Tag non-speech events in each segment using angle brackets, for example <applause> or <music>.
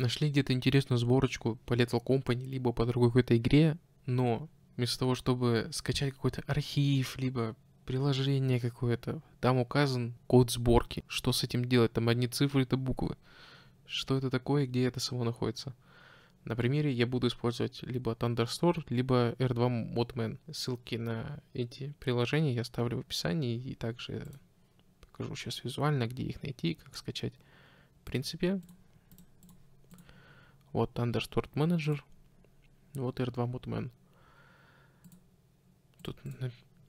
нашли где-то интересную сборочку по Lethal Company, либо по другой какой-то игре, но вместо того, чтобы скачать какой-то архив, либо приложение какое-то, там указан код сборки. Что с этим делать? Там одни цифры, это буквы. Что это такое, где это само находится? На примере я буду использовать либо Thunderstore, либо R2 Modman. Ссылки на эти приложения я оставлю в описании и также покажу сейчас визуально, где их найти, как скачать. В принципе, вот Understored Manager. Вот R2 Modman. Тут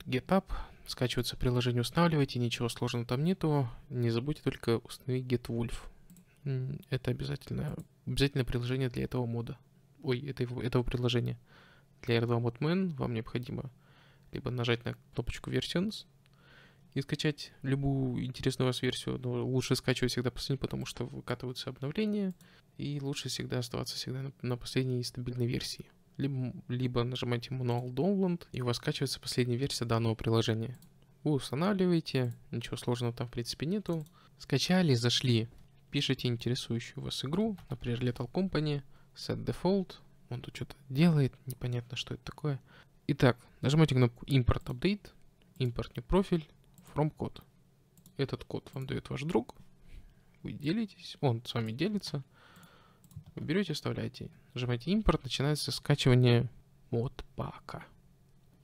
GitHub. Скачивается приложение, устанавливайте. Ничего сложного там нету. Не забудьте только установить GetWolf. Это обязательно, обязательное приложение для этого мода. Ой, это, этого приложения. Для R2 Modman вам необходимо либо нажать на кнопочку Versions – и скачать любую интересную вас версию, но ну, лучше скачивать всегда последний, потому что выкатываются обновления, и лучше всегда оставаться всегда на, последней стабильной версии. Либо, либо нажимаете Manual Download, и у вас скачивается последняя версия данного приложения. Вы устанавливаете, ничего сложного там в принципе нету. Скачали, зашли, пишите интересующую вас игру, например, Lethal Company, Set Default, он тут что-то делает, непонятно, что это такое. Итак, нажимаете кнопку Import Update, Import New Profile, from код. Этот код вам дает ваш друг. Вы делитесь, он с вами делится. Вы берете, оставляете. нажимаете импорт, начинается скачивание модпака.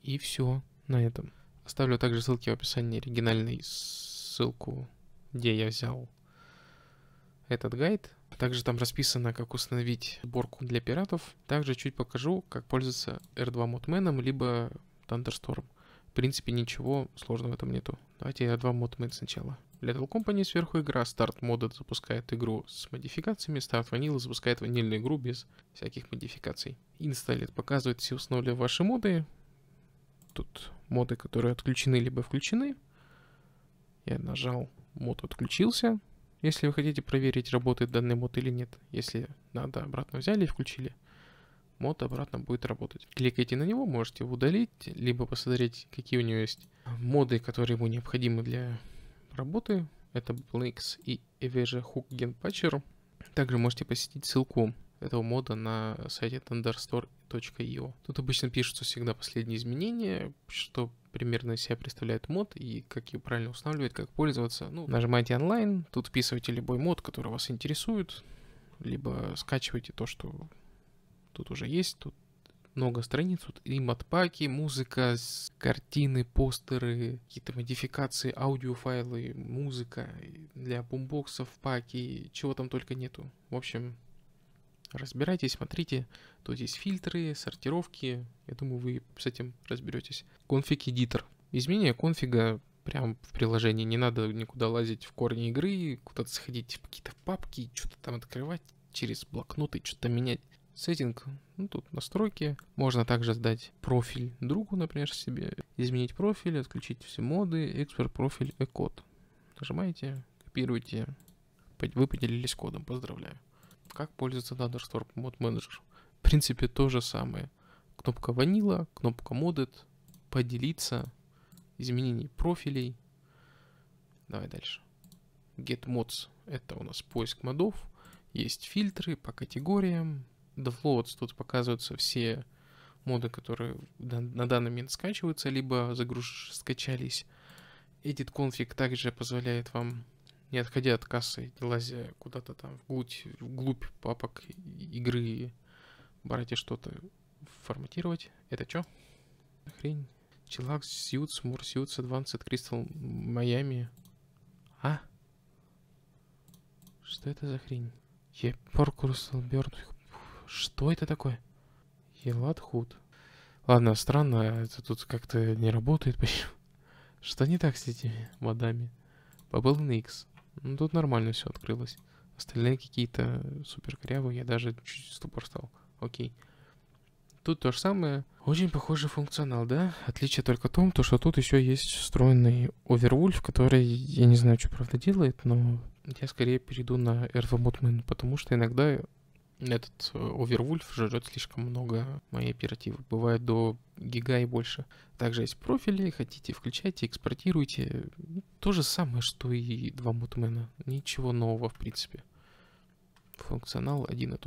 И все на этом. Оставлю также ссылки в описании оригинальной ссылку, где я взял этот гайд. Также там расписано, как установить сборку для пиратов. Также чуть покажу, как пользоваться R2 модменом, либо Thunderstorm принципе, ничего сложного в этом нету. Давайте я два 2 ModMate сначала. Для Apple Company сверху игра старт Modded запускает игру с модификациями, Start Vanilla запускает ванильную игру без всяких модификаций. Installed показывает все установленные ваши моды. Тут моды, которые отключены либо включены. Я нажал, мод отключился. Если вы хотите проверить, работает данный мод или нет, если надо, обратно взяли и включили – мод обратно будет работать. Кликайте на него, можете его удалить, либо посмотреть, какие у него есть моды, которые ему необходимы для работы. Это Blinx и Evasia Hook Genpatcher. Также можете посетить ссылку этого мода на сайте thunderstore.io. Тут обычно пишутся всегда последние изменения, что примерно из себя представляет мод и как его правильно устанавливать, как пользоваться. Ну, нажимаете онлайн, тут вписывайте любой мод, который вас интересует, либо скачивайте то, что Тут уже есть, тут много страниц, тут и матпаки, музыка, картины, постеры, какие-то модификации, аудиофайлы, музыка для бумбоксов, паки, чего там только нету. В общем, разбирайтесь, смотрите. Тут есть фильтры, сортировки. Я думаю, вы с этим разберетесь. Конфиг-эдитор. Изменение конфига прям в приложении. Не надо никуда лазить в корни игры, куда-то сходить в типа какие-то папки, что-то там открывать через блокноты, что-то менять сеттинг, ну, тут настройки. Можно также сдать профиль другу, например, себе. Изменить профиль, отключить все моды, экспорт профиль и код. Нажимаете, копируете. Вы поделились кодом, поздравляю. Как пользоваться Thunderstorm Mod Manager? В принципе, то же самое. Кнопка ванила, кнопка Modded, поделиться, изменение профилей. Давай дальше. Get Mods — это у нас поиск модов. Есть фильтры по категориям, да вот тут показываются все моды, которые на данный момент скачиваются, либо загруж... скачались. Edit Config также позволяет вам, не отходя от кассы, лазя куда-то там вглубь, вглубь папок игры, брать и что-то форматировать. Это что? Хрень. Chillax, Suits, More Suits, Advanced Crystal, Miami. А? Что это за хрень? Е, Parkour, Salbert, что это такое? Елатхут. Ладно, странно, это тут как-то не работает <laughs> почему. Что не так с этими модами? Bubble Nix. Ну, тут нормально все открылось. Остальные какие-то супер корявые, я даже чуть ступор стал. Окей. Тут то же самое. Очень похожий функционал, да? Отличие только в том, то, что тут еще есть встроенный Overwolf, который, я не знаю, что правда делает, но я скорее перейду на Earth Mode потому что иногда этот э, Overwolf жрет слишком много моей оперативы. Бывает до гига и больше. Также есть профили, хотите включайте, экспортируйте. То же самое, что и два мутмена. Ничего нового в принципе. Функционал один и тот же.